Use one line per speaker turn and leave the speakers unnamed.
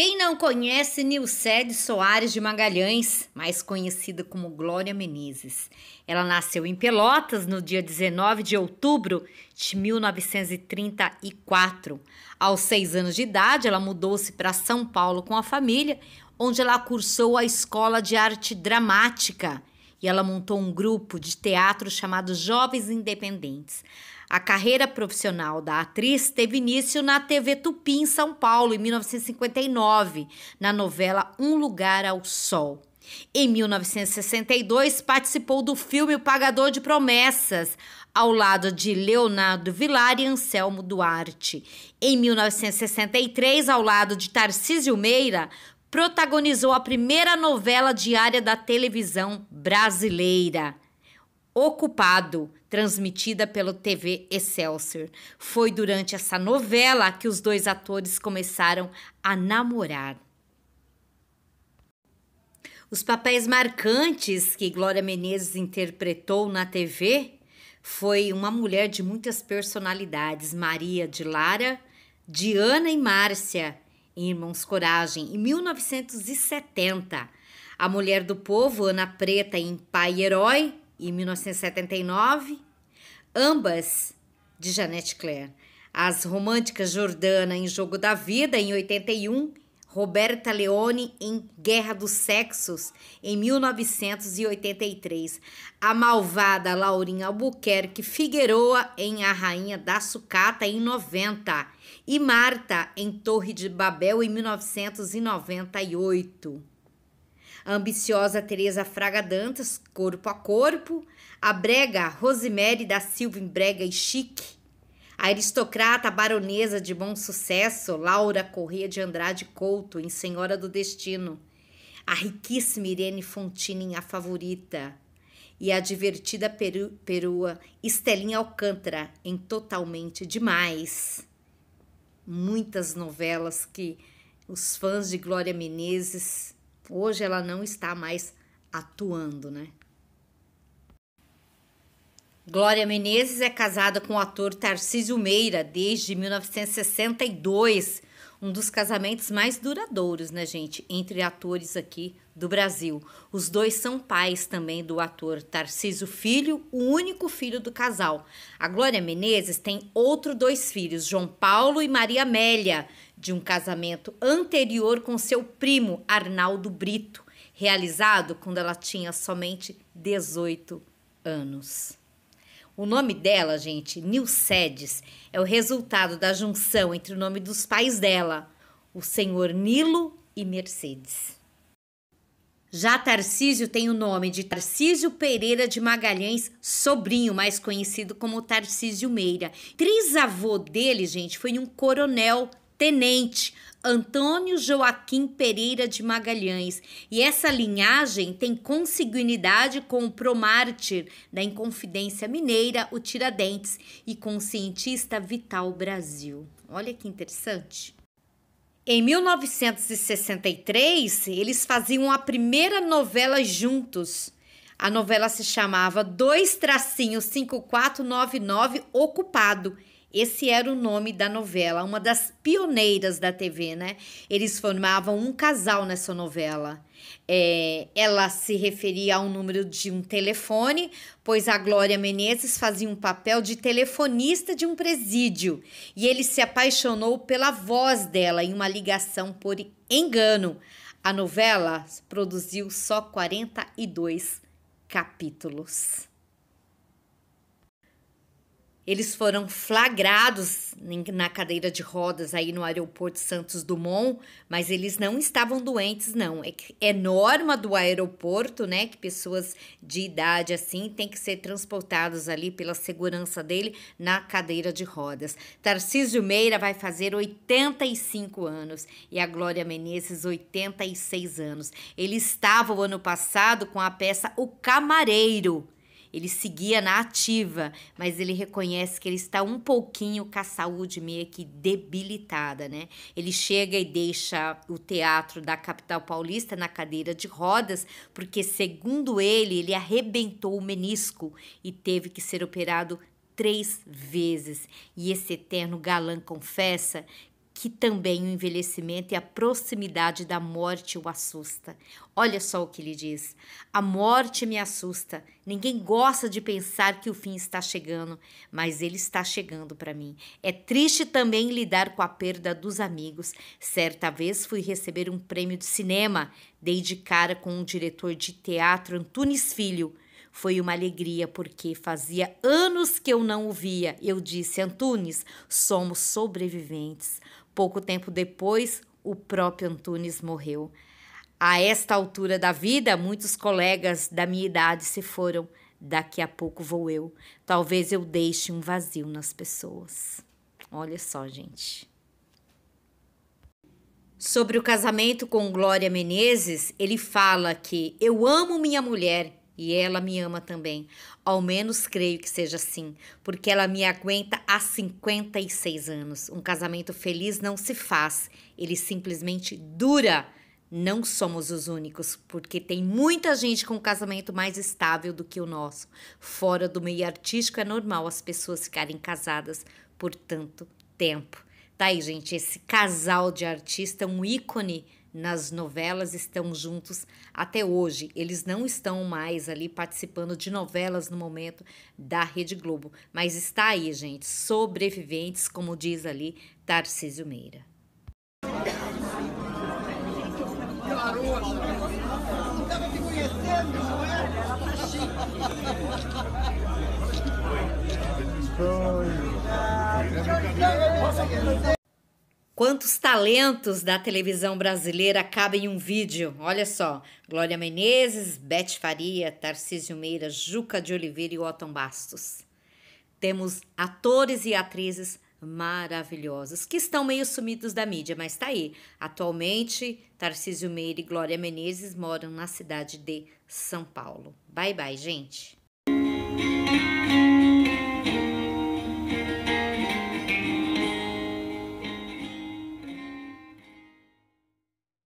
Quem não conhece Nilcede Soares de Magalhães, mais conhecida como Glória Menezes? Ela nasceu em Pelotas no dia 19 de outubro de 1934. Aos seis anos de idade, ela mudou-se para São Paulo com a família, onde ela cursou a Escola de Arte Dramática e ela montou um grupo de teatro chamado Jovens Independentes. A carreira profissional da atriz teve início na TV Tupi, em São Paulo, em 1959, na novela Um Lugar ao Sol. Em 1962, participou do filme O Pagador de Promessas, ao lado de Leonardo Vilar e Anselmo Duarte. Em 1963, ao lado de Tarcísio Meira, protagonizou a primeira novela diária da televisão brasileira. Ocupado, transmitida pela TV Excelsior. Foi durante essa novela que os dois atores começaram a namorar. Os papéis marcantes que Glória Menezes interpretou na TV foi uma mulher de muitas personalidades, Maria de Lara, Diana e Márcia, em Irmãos Coragem, em 1970. A Mulher do Povo, Ana Preta, em Pai Herói, e 1979, ambas de Jeanette Claire. As românticas Jordana em Jogo da Vida, em 81, Roberta Leone em Guerra dos Sexos, em 1983. A malvada Laurinha Albuquerque Figueroa em A Rainha da Sucata, em 90. E Marta em Torre de Babel, em 1998 a ambiciosa Teresa Fraga Dantas, corpo a corpo, a brega Rosemary da Silva em brega e chique, a aristocrata baronesa de bom sucesso, Laura Corrêa de Andrade Couto, em Senhora do Destino, a riquíssima Irene Fontini em A Favorita, e a divertida peru perua Estelinha Alcântara em Totalmente Demais. Muitas novelas que os fãs de Glória Menezes Tipo, hoje ela não está mais atuando, né? Glória Menezes é casada com o ator Tarcísio Meira desde 1962 um dos casamentos mais duradouros, né, gente, entre atores aqui do Brasil. Os dois são pais também do ator Tarciso Filho, o único filho do casal. A Glória Menezes tem outros dois filhos, João Paulo e Maria Amélia, de um casamento anterior com seu primo Arnaldo Brito, realizado quando ela tinha somente 18 anos. O nome dela, gente, Nilcedes, é o resultado da junção entre o nome dos pais dela, o senhor Nilo e Mercedes. Já Tarcísio tem o nome de Tarcísio Pereira de Magalhães, sobrinho, mais conhecido como Tarcísio Meira. Trisavô dele, gente, foi um coronel Tenente Antônio Joaquim Pereira de Magalhães. E essa linhagem tem consanguinidade com o promártir da Inconfidência Mineira, o Tiradentes, e com o cientista Vital Brasil. Olha que interessante. Em 1963, eles faziam a primeira novela juntos. A novela se chamava Dois Tracinhos 5499 Ocupado esse era o nome da novela, uma das pioneiras da TV, né? Eles formavam um casal nessa novela. É, ela se referia ao número de um telefone, pois a Glória Menezes fazia um papel de telefonista de um presídio e ele se apaixonou pela voz dela em uma ligação por engano. A novela produziu só 42 capítulos. Eles foram flagrados na cadeira de rodas aí no aeroporto Santos Dumont, mas eles não estavam doentes, não. É, é norma do aeroporto, né, que pessoas de idade assim têm que ser transportadas ali pela segurança dele na cadeira de rodas. Tarcísio Meira vai fazer 85 anos e a Glória Menezes 86 anos. Ele estava o ano passado com a peça O Camareiro ele seguia na ativa, mas ele reconhece que ele está um pouquinho com a saúde meio que debilitada, né? Ele chega e deixa o teatro da capital paulista na cadeira de rodas, porque, segundo ele, ele arrebentou o menisco e teve que ser operado três vezes. E esse eterno galã confessa que também o envelhecimento e a proximidade da morte o assusta. Olha só o que ele diz: A morte me assusta. Ninguém gosta de pensar que o fim está chegando, mas ele está chegando para mim. É triste também lidar com a perda dos amigos. Certa vez fui receber um prêmio de cinema, dei de cara com um diretor de teatro, Antunes Filho. Foi uma alegria porque fazia anos que eu não o via. Eu disse: Antunes, somos sobreviventes. Pouco tempo depois, o próprio Antunes morreu. A esta altura da vida, muitos colegas da minha idade se foram. Daqui a pouco vou eu. Talvez eu deixe um vazio nas pessoas. Olha só, gente. Sobre o casamento com Glória Menezes, ele fala que eu amo minha mulher e ela me ama também. Ao menos creio que seja assim, porque ela me aguenta há 56 anos. Um casamento feliz não se faz, ele simplesmente dura. Não somos os únicos, porque tem muita gente com um casamento mais estável do que o nosso. Fora do meio artístico é normal as pessoas ficarem casadas por tanto tempo. Tá aí, gente, esse casal de artista é um ícone nas novelas estão juntos até hoje. Eles não estão mais ali participando de novelas no momento da Rede Globo, mas está aí, gente, sobreviventes, como diz ali Tarcísio Meira. Quantos talentos da televisão brasileira cabem em um vídeo? Olha só: Glória Menezes, Beth Faria, Tarcísio Meira, Juca de Oliveira e Otton Bastos. Temos atores e atrizes maravilhosos que estão meio sumidos da mídia, mas tá aí. Atualmente, Tarcísio Meira e Glória Menezes moram na cidade de São Paulo. Bye bye, gente.